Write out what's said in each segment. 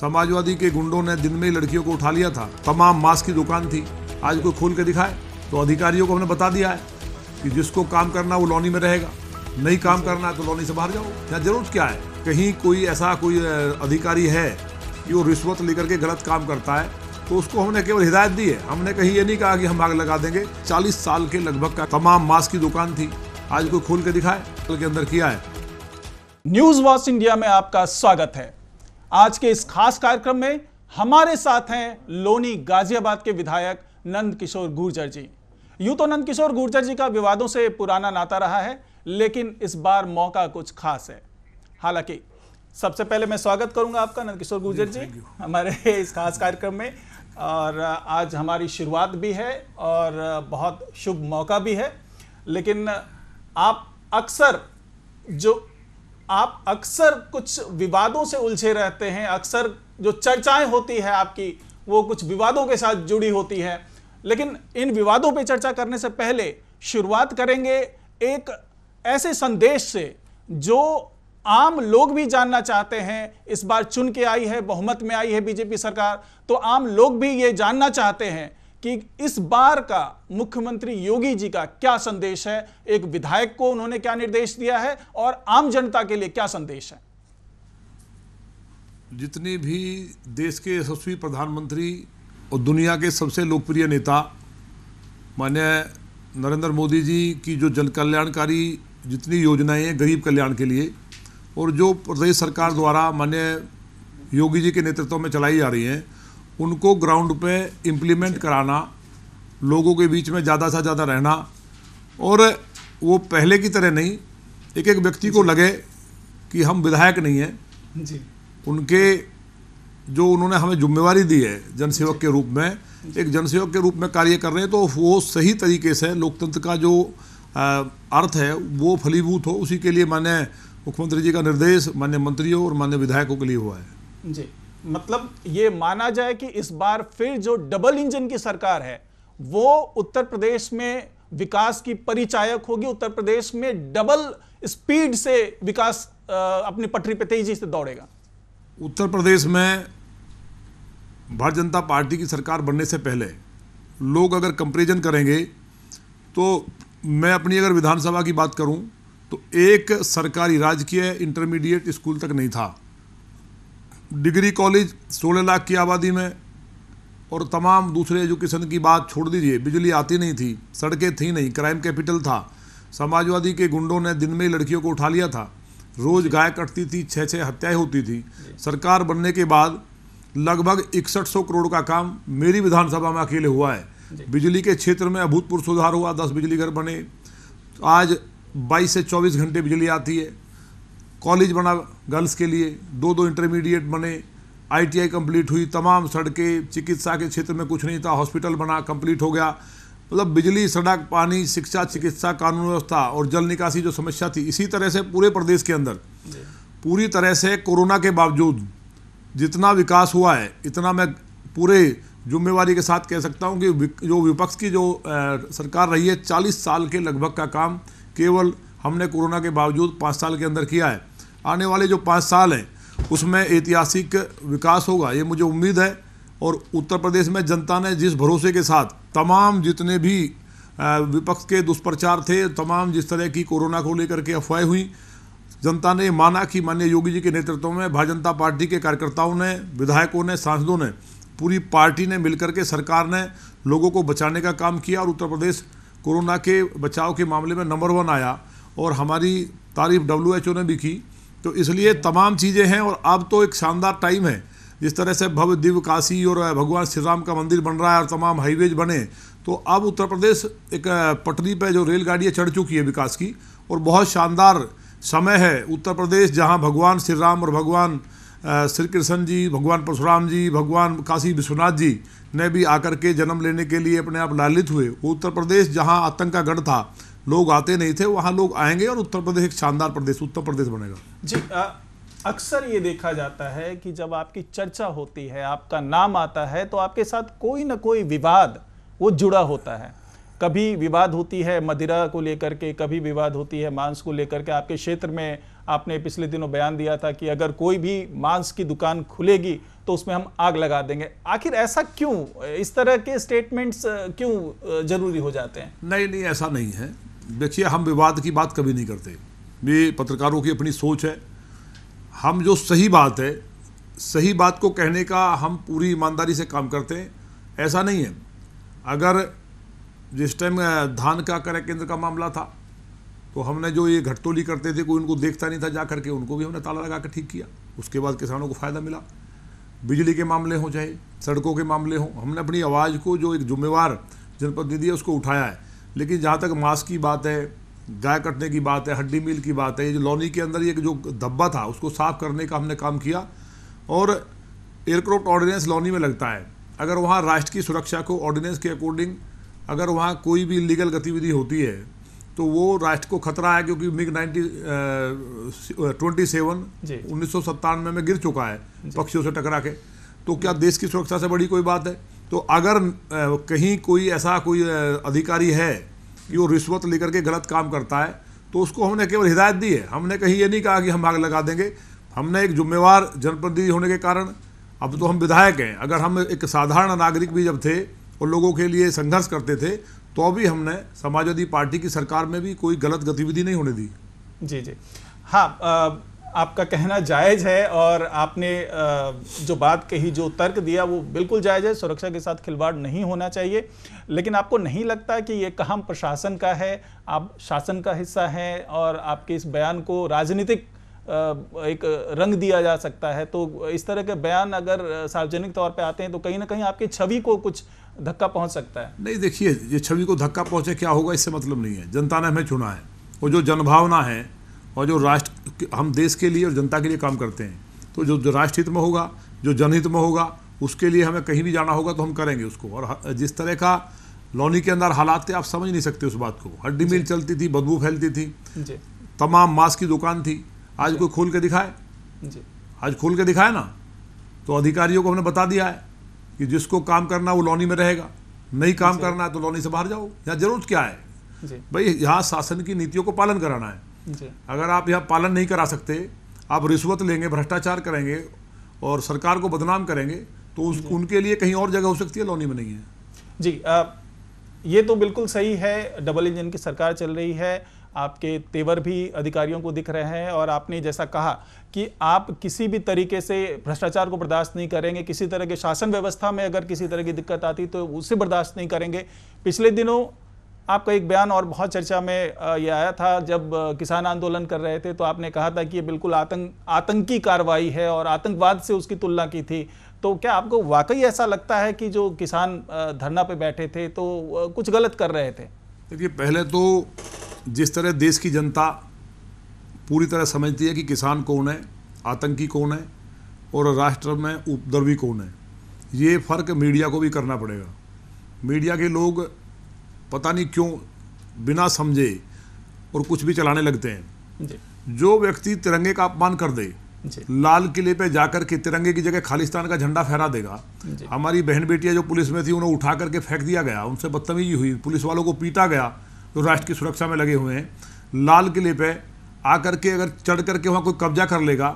समाजवादी के गुंडों ने दिन में ही लड़कियों को उठा लिया था तमाम मास्क की दुकान थी आज कोई खोल के दिखाए तो अधिकारियों को हमने बता दिया है कि जिसको काम करना वो लॉनी में रहेगा नहीं काम करना तो लॉनी से बाहर जाओ यहाँ जरूरत क्या है कहीं कोई ऐसा कोई अधिकारी है कि वो रिश्वत लेकर के गलत काम करता है तो उसको हमने केवल हिदायत दी है हमने कहीं ये नहीं कहा कि हम आग लगा देंगे 40 साल के लगभग का तमाम मास्क की दुकान थी आज कोई खोल के दिखाए के अंदर किया है न्यूज वॉच इंडिया में आपका स्वागत है आज के इस खास कार्यक्रम में हमारे साथ हैं लोनी गाजियाबाद के विधायक नंद किशोर गुर्जर जी यूं तो नंद किशोर गुर्जर जी का विवादों से पुराना नाता रहा है लेकिन इस बार मौका कुछ खास है हालांकि सबसे पहले मैं स्वागत करूंगा आपका नंद किशोर गुर्जर जी हमारे इस खास कार्यक्रम में और आज हमारी शुरुआत भी है और बहुत शुभ मौका भी है लेकिन आप अक्सर जो आप अक्सर कुछ विवादों से उलझे रहते हैं अक्सर जो चर्चाएं होती है आपकी वो कुछ विवादों के साथ जुड़ी होती है लेकिन इन विवादों पर चर्चा करने से पहले शुरुआत करेंगे एक ऐसे संदेश से जो आम लोग भी जानना चाहते हैं इस बार चुन के आई है बहुमत में आई है बीजेपी सरकार तो आम लोग भी ये जानना चाहते हैं कि इस बार का मुख्यमंत्री योगी जी का क्या संदेश है एक विधायक को उन्होंने क्या निर्देश दिया है और आम जनता के लिए क्या संदेश है जितने भी देश के यशस्वी प्रधानमंत्री और दुनिया के सबसे लोकप्रिय नेता मान्य नरेंद्र मोदी जी की जो जन कल्याणकारी जितनी योजनाएं हैं गरीब कल्याण के लिए और जो प्रदेश सरकार द्वारा मान्य योगी जी के नेतृत्व में चलाई जा रही हैं उनको ग्राउंड पे इम्प्लीमेंट कराना लोगों के बीच में ज़्यादा से ज़्यादा रहना और वो पहले की तरह नहीं एक एक व्यक्ति को लगे कि हम विधायक नहीं हैं जी उनके जो उन्होंने हमें जिम्मेवारी दी है जनसेवक के रूप में एक जनसेवक के रूप में कार्य कर रहे हैं तो वो सही तरीके से लोकतंत्र का जो अर्थ है वो फलीभूत हो उसी के लिए मान्य मुख्यमंत्री जी का निर्देश मान्य मंत्रियों और मान्य विधायकों के लिए हुआ है जी मतलब ये माना जाए कि इस बार फिर जो डबल इंजन की सरकार है वो उत्तर प्रदेश में विकास की परिचायक होगी उत्तर प्रदेश में डबल स्पीड से विकास अपनी पटरी पर तेजी से दौड़ेगा उत्तर प्रदेश में भारतीय जनता पार्टी की सरकार बनने से पहले लोग अगर कंपेरिजन करेंगे तो मैं अपनी अगर विधानसभा की बात करूं तो एक सरकारी राजकीय इंटरमीडिएट स्कूल तक नहीं था डिग्री कॉलेज सोलह लाख की आबादी में और तमाम दूसरे एजुकेशन की बात छोड़ दीजिए बिजली आती नहीं थी सड़कें थी नहीं क्राइम कैपिटल था समाजवादी के गुंडों ने दिन में ही लड़कियों को उठा लिया था रोज़ गाय कटती थी छः छः हत्याएं होती थी सरकार बनने के बाद लगभग इकसठ सौ करोड़ का काम मेरी विधानसभा में अकेले हुआ है बिजली के क्षेत्र में अभूतपूर्व सुधार हुआ दस बिजली घर बने आज बाईस से चौबीस घंटे बिजली आती है कॉलेज बना गर्ल्स के लिए दो दो इंटरमीडिएट बने आईटीआई कंप्लीट हुई तमाम सड़कें चिकित्सा के क्षेत्र में कुछ नहीं था हॉस्पिटल बना कंप्लीट हो गया मतलब बिजली सड़क पानी शिक्षा चिकित्सा कानून व्यवस्था और जल निकासी जो समस्या थी इसी तरह से पूरे प्रदेश के अंदर पूरी तरह से कोरोना के बावजूद जितना विकास हुआ है इतना मैं पूरे जुम्मेवारी के साथ कह सकता हूँ कि जो विपक्ष की जो सरकार रही है चालीस साल के लगभग का काम केवल हमने कोरोना के बावजूद पाँच साल के अंदर किया है आने वाले जो पाँच साल हैं उसमें ऐतिहासिक विकास होगा ये मुझे उम्मीद है और उत्तर प्रदेश में जनता ने जिस भरोसे के साथ तमाम जितने भी विपक्ष के दुष्प्रचार थे तमाम जिस तरह की कोरोना को लेकर के अफवाहें हुई जनता ने माना कि माननीय योगी जी के नेतृत्व में भारतीय जनता पार्टी के कार्यकर्ताओं ने विधायकों ने सांसदों ने पूरी पार्टी ने मिलकर के सरकार ने लोगों को बचाने का काम किया और उत्तर प्रदेश कोरोना के बचाव के मामले में नंबर वन आया और हमारी तारीफ डब्ल्यू ने भी की तो इसलिए तमाम चीज़ें हैं और अब तो एक शानदार टाइम है जिस तरह से भव्य दिव्य काशी और भगवान श्री राम का मंदिर बन रहा है और तमाम हाईवेज बने तो अब उत्तर प्रदेश एक पटरी पर जो रेलगाड़ियाँ चढ़ चुकी है विकास की और बहुत शानदार समय है उत्तर प्रदेश जहाँ भगवान श्री राम और भगवान श्री कृष्ण जी भगवान परशुराम जी भगवान काशी विश्वनाथ जी ने भी आकर के जन्म लेने के लिए अपने आप लालित हुए उत्तर प्रदेश जहाँ आतंक का गढ़ था लोग आते नहीं थे वहाँ लोग आएंगे और उत्तर प्रदेश एक शानदार प्रदेश उत्तर प्रदेश बनेगा जी अक्सर ये देखा जाता है कि जब आपकी चर्चा होती है आपका नाम आता है तो आपके साथ कोई ना कोई विवाद वो जुड़ा होता है कभी विवाद होती है मदिरा को लेकर के कभी विवाद होती है मांस को लेकर के आपके क्षेत्र में आपने पिछले दिनों बयान दिया था कि अगर कोई भी मांस की दुकान खुलेगी तो उसमें हम आग लगा देंगे आखिर ऐसा क्यों इस तरह के स्टेटमेंट्स क्यों जरूरी हो जाते हैं नहीं नहीं ऐसा नहीं है देखिए हम विवाद की बात कभी नहीं करते ये पत्रकारों की अपनी सोच है हम जो सही बात है सही बात को कहने का हम पूरी ईमानदारी से काम करते हैं ऐसा नहीं है अगर जिस टाइम धान का क्रय केंद्र का मामला था तो हमने जो ये घटतोली करते थे कोई उनको देखता नहीं था जा करके उनको भी हमने ताला लगा कर ठीक किया उसके बाद किसानों को फ़ायदा मिला बिजली के मामले हों चाहे सड़कों के मामले हों हमने अपनी आवाज़ को जो एक जुम्मेवार जनप्रतिनिधि है उसको उठाया है लेकिन जहाँ तक मांस की बात है गाय कटने की बात है हड्डी मील की बात है ये जो लोनी के अंदर ये जो धब्बा था उसको साफ करने का हमने काम किया और एयरक्राफ्ट ऑर्डिनेंस लोनी में लगता है अगर वहाँ राष्ट्र की सुरक्षा को ऑर्डिनेंस के अकॉर्डिंग अगर वहाँ कोई भी लीगल गतिविधि होती है तो वो राष्ट्र को खतरा है क्योंकि मिग नाइनटी ट्वेंटी सेवन उन्नीस सौ सत्तानवे में गिर चुका है पक्षियों से टकरा के तो क्या देश की सुरक्षा से बड़ी कोई बात है तो अगर कहीं कोई ऐसा कोई अधिकारी है कि वो रिश्वत लेकर के गलत काम करता है तो उसको हमने केवल हिदायत दी है हमने कहीं ये नहीं कहा कि हम आग लगा देंगे हमने एक जुम्मेवार जनप्रतिनिधि होने के कारण अब तो हम विधायक हैं अगर हम एक साधारण नागरिक भी जब थे और लोगों के लिए संघर्ष करते थे तो भी हमने समाजवादी पार्टी की सरकार में भी कोई गलत गतिविधि नहीं होने दी जी जी हाँ आ... आपका कहना जायज़ है और आपने जो बात कही जो तर्क दिया वो बिल्कुल जायज़ है सुरक्षा के साथ खिलवाड़ नहीं होना चाहिए लेकिन आपको नहीं लगता कि ये काम प्रशासन का है आप शासन का हिस्सा हैं और आपके इस बयान को राजनीतिक एक रंग दिया जा सकता है तो इस तरह के बयान अगर सार्वजनिक तौर पर आते हैं तो कहीं ना कहीं आपकी छवि को कुछ धक्का पहुँच सकता है नहीं देखिए ये छवि को धक्का पहुंचे क्या होगा इससे मतलब नहीं है जनता ने हमें चुना है और जो जनभावना है और जो राष्ट्र हम देश के लिए और जनता के लिए काम करते हैं तो जो जो राष्ट्रहित में होगा जो जनहित में होगा उसके लिए हमें कहीं भी जाना होगा तो हम करेंगे उसको और जिस तरह का लोनी के अंदर हालात थे आप समझ नहीं सकते उस बात को हड्डी मिल चलती थी बदबू फैलती थी तमाम मांस की दुकान थी आज कोई खोल के दिखाए आज खोल के दिखाए ना तो अधिकारियों को हमने बता दिया है कि जिसको काम करना वो लोनी में रहेगा नहीं काम करना है तो लोनी से बाहर जाओ यहाँ जरूरत क्या है भाई यहाँ शासन की नीतियों को पालन कराना है अगर आप यह पालन नहीं करा सकते आप रिश्वत लेंगे भ्रष्टाचार करेंगे और सरकार को बदनाम करेंगे तो उस उनके लिए कहीं और जगह हो सकती है लोनी में नहीं है जी आ, ये तो बिल्कुल सही है डबल इंजन की सरकार चल रही है आपके तेवर भी अधिकारियों को दिख रहे हैं और आपने जैसा कहा कि आप किसी भी तरीके से भ्रष्टाचार को बर्दाश्त नहीं करेंगे किसी तरह के शासन व्यवस्था में अगर किसी तरह की दिक्कत आती तो उसे बर्दाश्त नहीं करेंगे पिछले दिनों आपका एक बयान और बहुत चर्चा में ये आया था जब किसान आंदोलन कर रहे थे तो आपने कहा था कि ये बिल्कुल आतंक आतंकी कार्रवाई है और आतंकवाद से उसकी तुलना की थी तो क्या आपको वाकई ऐसा लगता है कि जो किसान धरना पे बैठे थे तो कुछ गलत कर रहे थे देखिए पहले तो जिस तरह देश की जनता पूरी तरह समझती है कि किसान कौन है आतंकी कौन है और राष्ट्र में उपद्रवी कौन है ये फ़र्क मीडिया को भी करना पड़ेगा मीडिया के लोग पता नहीं क्यों बिना समझे और कुछ भी चलाने लगते हैं जो व्यक्ति तिरंगे का अपमान कर दे लाल किले पे जाकर के तिरंगे की जगह खालिस्तान का झंडा फहरा देगा हमारी बहन बेटियां जो पुलिस में थी उन्हें उठा करके फेंक दिया गया उनसे बदतमीजी हुई पुलिस वालों को पीटा गया जो राष्ट्र की सुरक्षा में लगे हुए हैं लाल किले पे आकर के अगर चढ़ करके वहाँ कोई कब्जा कर लेगा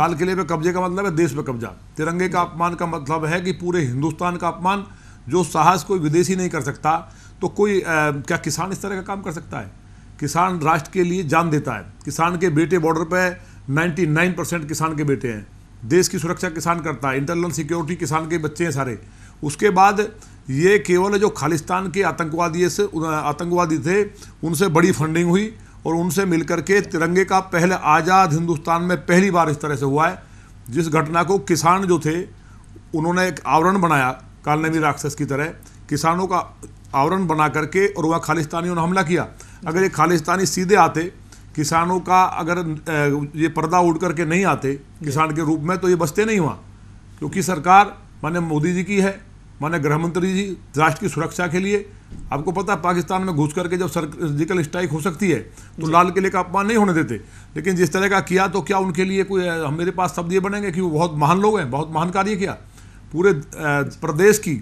लाल किले पे कब्जे का मतलब है देश पे कब्जा तिरंगे का अपमान का मतलब है कि पूरे हिंदुस्तान का अपमान जो साहस कोई विदेशी नहीं कर सकता तो कोई आ, क्या किसान इस तरह का काम कर सकता है किसान राष्ट्र के लिए जान देता है किसान के बेटे बॉर्डर पर नाइन परसेंट किसान के बेटे हैं देश की सुरक्षा किसान करता है इंटरनल सिक्योरिटी किसान के बच्चे हैं सारे उसके बाद ये केवल जो खालिस्तान के आतंकवादी से आतंकवादी थे उनसे बड़ी फंडिंग हुई और उनसे मिलकर के तिरंगे का पहले आज़ाद हिंदुस्तान में पहली बार इस तरह से हुआ है जिस घटना को किसान जो थे उन्होंने एक आवरण बनाया कालनवी राक्षस की तरह किसानों का आवरण बना करके और वहाँ खालिस्तानियों ने हमला किया अगर ये खालिस्तानी सीधे आते किसानों का अगर ये पर्दा उड़ करके नहीं आते किसान के रूप में तो ये बसते नहीं वहाँ क्योंकि सरकार माने मोदी जी की है माने गृह मंत्री जी राष्ट्र की सुरक्षा के लिए आपको पता है पाकिस्तान में घुस करके जब सर्जिकल स्ट्राइक हो सकती है तो लाल किले का अपमान नहीं होने देते लेकिन जिस तरह का किया तो क्या उनके लिए कोई हम मेरे पास शब्द ये बनेंगे कि वो बहुत महान लोग हैं बहुत महान कार्य किया पूरे प्रदेश की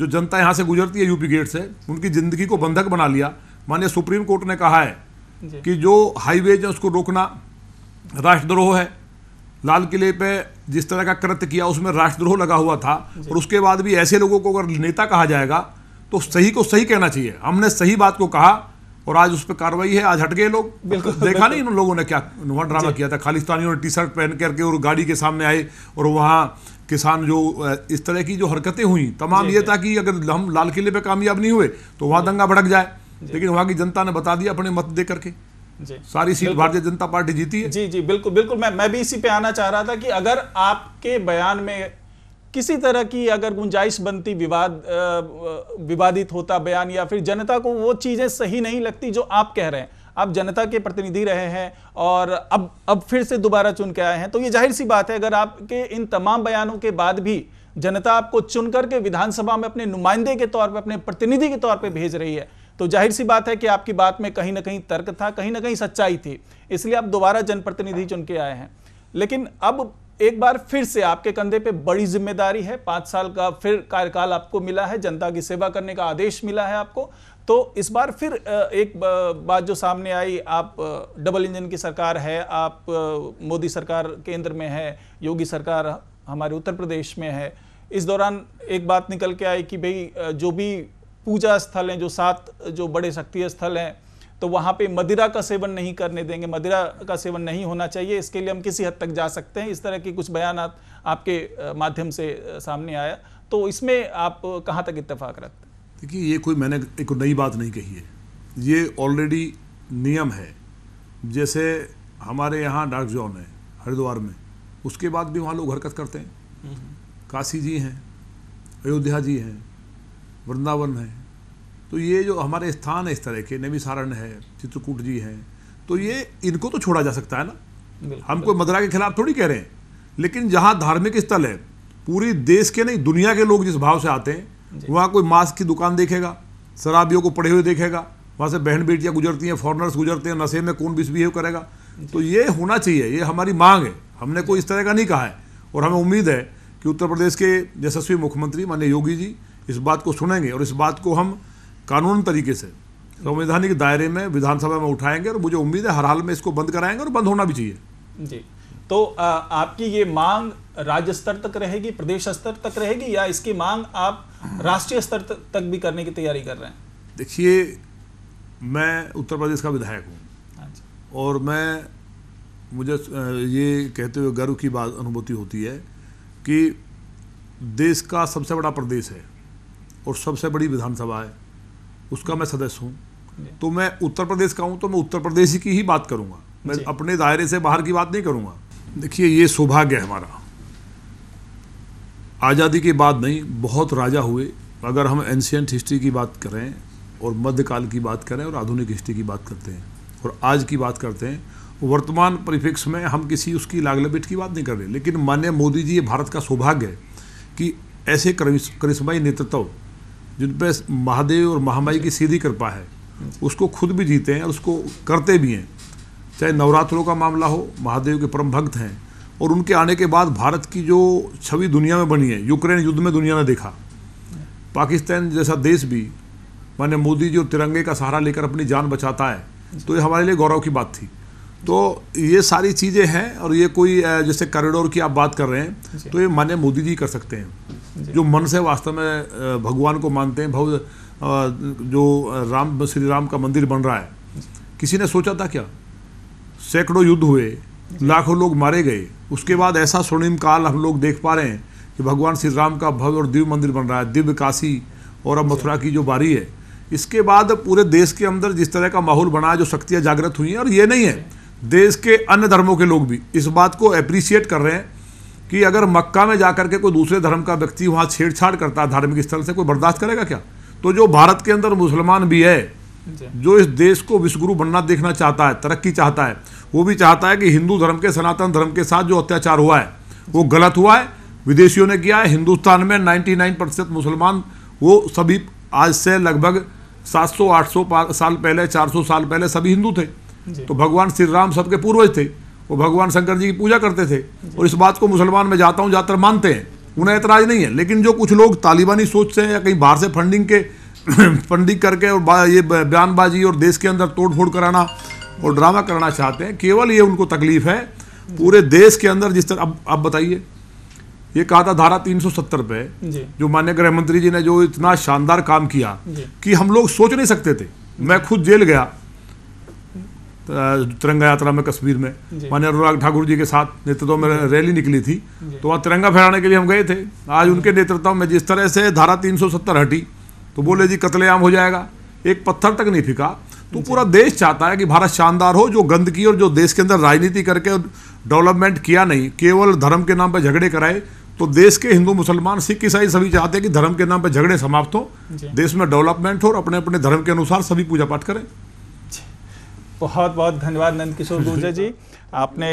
जो जनता यहाँ से गुजरती है यूपी गेट से उनकी ज़िंदगी को बंधक बना लिया मान्य सुप्रीम कोर्ट ने कहा है कि जो हाईवे है उसको रोकना राष्ट्रद्रोह है लाल किले पे जिस तरह का कृत्य किया उसमें राष्ट्रद्रोह लगा हुआ था और उसके बाद भी ऐसे लोगों को अगर नेता कहा जाएगा तो सही को सही कहना चाहिए हमने सही बात को कहा और आज उस पर कार्रवाई है आज हट गए लोग देखा नहीं उन लोगों ने क्या वहाँ ड्रामा किया था खालिस्तानियों ने टी शर्ट पहन करके और गाड़ी के सामने आए और वहाँ किसान जो इस तरह की जो हरकतें हुई तमाम ये था कि अगर हम लाल किले पे कामयाब नहीं हुए तो वहाँ दंगा भड़क जाए लेकिन वहाँ की जनता ने बता दिया अपने मत दे करके सारी सीट भारतीय जनता पार्टी जीती है जी जी बिल्कुल बिल्कुल मैं मैं भी इसी पे आना चाह रहा था कि अगर आपके बयान में किसी तरह की अगर गुंजाइश बनती विवाद विवादित होता बयान या फिर जनता को वो चीजें सही नहीं लगती जो आप कह रहे हैं आप जनता के प्रतिनिधि रहे हैं और अब अब फिर से दोबारा चुन के आए हैं तो ये जाहिर सी बात है अगर आपके इन तमाम बयानों के बाद भी जनता आपको चुन करके विधानसभा में अपने नुमाइंदे के तौर पर अपने प्रतिनिधि के तौर पर भेज रही है तो जाहिर सी बात है कि आपकी बात में कहीं ना कहीं तर्क था कहीं ना कहीं सच्चाई थी इसलिए आप दोबारा जनप्रतिनिधि चुन के आए हैं लेकिन अब एक बार फिर से आपके कंधे पे बड़ी जिम्मेदारी है पांच साल का फिर कार्यकाल आपको मिला है जनता की सेवा करने का आदेश मिला है आपको तो इस बार फिर एक बात जो सामने आई आप डबल इंजन की सरकार है आप मोदी सरकार केंद्र में है योगी सरकार हमारे उत्तर प्रदेश में है इस दौरान एक बात निकल के आई कि भाई जो भी पूजा स्थल हैं जो सात जो बड़े शक्ति स्थल हैं तो वहाँ पे मदिरा का सेवन नहीं करने देंगे मदिरा का सेवन नहीं होना चाहिए इसके लिए हम किसी हद तक जा सकते हैं इस तरह के कुछ बयान आपके माध्यम से सामने आया तो इसमें आप कहाँ तक इतफाक़ रखते हैं देखिए ये कोई मैंने एक नई बात नहीं कही है ये ऑलरेडी नियम है जैसे हमारे यहाँ डार्क जोन है हरिद्वार में उसके बाद भी वहाँ लोग हरकत करते हैं काशी जी हैं अयोध्या जी हैं वृंदावन है तो ये जो हमारे स्थान है इस तरह के नवी सारण है चित्रकूट जी हैं तो ये इनको तो छोड़ा जा सकता है ना हम कोई मदरा के खिलाफ थोड़ी कह रहे हैं लेकिन जहाँ धार्मिक स्थल है पूरी देश के नहीं दुनिया के लोग जिस भाव से आते हैं वहाँ कोई मास्क की दुकान देखेगा शराबियों को पड़े हुए देखेगा वहाँ से बहन बेटियाँ गुजरती हैं फॉरनर्स गुजरते हैं नशे में कौन बिस्बिहेव करेगा तो ये होना चाहिए ये हमारी मांग है हमने कोई इस तरह का नहीं कहा है और हमें उम्मीद है कि उत्तर प्रदेश के यशस्वी मुख्यमंत्री माननीय योगी जी इस बात को सुनेंगे और इस बात को हम कानून तरीके से संवैधानिक दायरे में विधानसभा में उठाएंगे और मुझे उम्मीद है हर हाल में इसको बंद कराएंगे और बंद होना भी चाहिए जी तो आपकी ये मांग राज्य स्तर तक रहेगी प्रदेश स्तर तक रहेगी या इसकी मांग आप राष्ट्रीय स्तर तक भी करने की तैयारी कर रहे हैं देखिए मैं उत्तर प्रदेश का विधायक हूँ अच्छा। और मैं मुझे ये कहते हुए गर्व की बात अनुभूति होती है कि देश का सबसे बड़ा प्रदेश है और सबसे बड़ी विधानसभा है उसका मैं सदस्य हूँ तो मैं उत्तर प्रदेश का हूँ तो मैं उत्तर प्रदेश की ही बात करूँगा मैं अपने दायरे से बाहर की बात नहीं करूँगा देखिए ये सौभाग्य है हमारा आज़ादी के बाद नहीं बहुत राजा हुए अगर हम एंशियंट हिस्ट्री की बात करें और मध्यकाल की बात करें और आधुनिक हिस्ट्री की बात करते हैं और आज की बात करते हैं वर्तमान परिप्रेक्ष्य में हम किसी उसकी लागलबेट की बात नहीं कर रहे लेकिन माननीय मोदी जी ये भारत का सौभाग्य है कि ऐसे करिश्माई नेतृत्व जिन पर महादेव और महामाई की सीधी कृपा है उसको खुद भी जीते हैं और उसको करते भी हैं चाहे नवरात्रों का मामला हो महादेव के परम भक्त हैं और उनके आने के बाद भारत की जो छवि दुनिया में बनी है यूक्रेन युद्ध में दुनिया ने देखा पाकिस्तान जैसा देश भी माने मोदी जो तिरंगे का सहारा लेकर अपनी जान बचाता है तो ये हमारे लिए गौरव की बात थी तो ये सारी चीज़ें हैं और ये कोई जैसे कॉरिडोर की आप बात कर रहे हैं तो ये मान्य मोदी जी कर सकते हैं जो मन से वास्तव में भगवान को मानते हैं भव जो राम श्री राम का मंदिर बन रहा है किसी ने सोचा था क्या सैकड़ों युद्ध हुए लाखों लोग मारे गए उसके बाद ऐसा स्वर्णिम काल हम लोग देख पा रहे हैं कि भगवान श्री राम का भव्य और दिव्य मंदिर बन रहा है दिव्य काशी और अब मथुरा की जो बारी है इसके बाद पूरे देश के अंदर जिस तरह का माहौल बना जो शक्तियाँ जागृत हुई हैं और ये नहीं है देश के अन्य धर्मों के लोग भी इस बात को अप्रिसिएट कर रहे हैं कि अगर मक्का में जाकर के कोई दूसरे धर्म का व्यक्ति वहाँ छेड़छाड़ करता है धार्मिक स्थल से कोई बर्दाश्त करेगा क्या तो जो भारत के अंदर मुसलमान भी है अच्छा। जो इस देश को विश्वगुरु बनना देखना चाहता है तरक्की चाहता है वो भी चाहता है कि हिंदू धर्म के सनातन धर्म के साथ जो अत्याचार हुआ है वो गलत हुआ है विदेशियों ने किया है हिंदुस्तान में 99 मुसलमान वो सभी आज से लगभग 700-800 साल पहले 400 साल पहले सभी हिंदू थे तो भगवान श्री राम सबके पूर्वज थे वो भगवान शंकर जी की पूजा करते थे और इस बात को मुसलमान में जाता हूँ ज़्यादातर मानते हैं उन्हें ऐतराज़ नहीं है लेकिन जो कुछ लोग तालिबानी सोच से या कहीं बाहर से फंडिंग के फंडिंग करके और ये बयानबाजी और देश के अंदर तोड़फोड़ कराना और ड्रामा करना चाहते हैं केवल ये उनको तकलीफ है पूरे देश के अंदर जिस तरह अब अब बताइए ये कहा था धारा 370 पे जो माननीय गृह मंत्री जी ने जो इतना शानदार काम किया कि हम लोग सोच नहीं सकते थे मैं खुद जेल गया तिरंगा यात्रा में कश्मीर में मान्य अनुराग ठाकुर जी के साथ नेतृत्व में रैली निकली थी तो वहाँ तिरंगा फहराने के लिए हम गए थे आज उनके नेतृत्व में जिस तरह से धारा 370 हटी तो बोले जी कतलेआम हो जाएगा एक पत्थर तक नहीं फिका तो पूरा देश चाहता है कि भारत शानदार हो जो गंदगी और जो देश के अंदर राजनीति करके डेवलपमेंट किया नहीं केवल धर्म के नाम पर झगड़े कराए तो देश के हिंदू मुसलमान सिख ईसाई सभी चाहते हैं कि धर्म के नाम पर झगड़े समाप्त हो देश में डेवलपमेंट हो और अपने अपने धर्म के अनुसार सभी पूजा पाठ करें बहुत बहुत धन्यवाद नंद किशोर गुर्जर जी आपने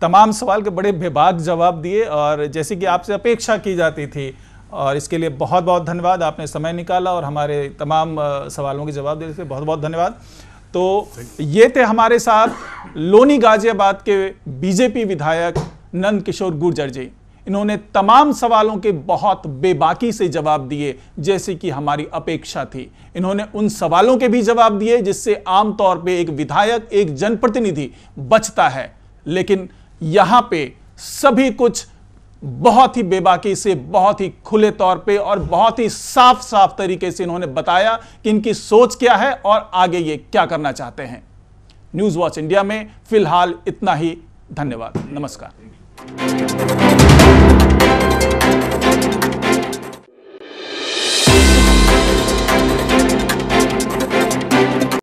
तमाम सवाल के बड़े बेबाक जवाब दिए और जैसे कि आपसे अपेक्षा की जाती थी और इसके लिए बहुत बहुत धन्यवाद आपने समय निकाला और हमारे तमाम सवालों के जवाब देने के बहुत बहुत धन्यवाद तो ये थे हमारे साथ लोनी गाजियाबाद के बीजेपी विधायक नंद किशोर गुर्जर जी इन्होंने तमाम सवालों के बहुत बेबाकी से जवाब दिए जैसे कि हमारी अपेक्षा थी इन्होंने उन सवालों के भी जवाब दिए जिससे आमतौर पे एक विधायक एक जनप्रतिनिधि बचता है लेकिन यहाँ पे सभी कुछ बहुत ही बेबाकी से बहुत ही खुले तौर पे और बहुत ही साफ साफ तरीके से इन्होंने बताया कि इनकी सोच क्या है और आगे ये क्या करना चाहते हैं न्यूज वॉच इंडिया में फिलहाल इतना ही धन्यवाद नमस्कार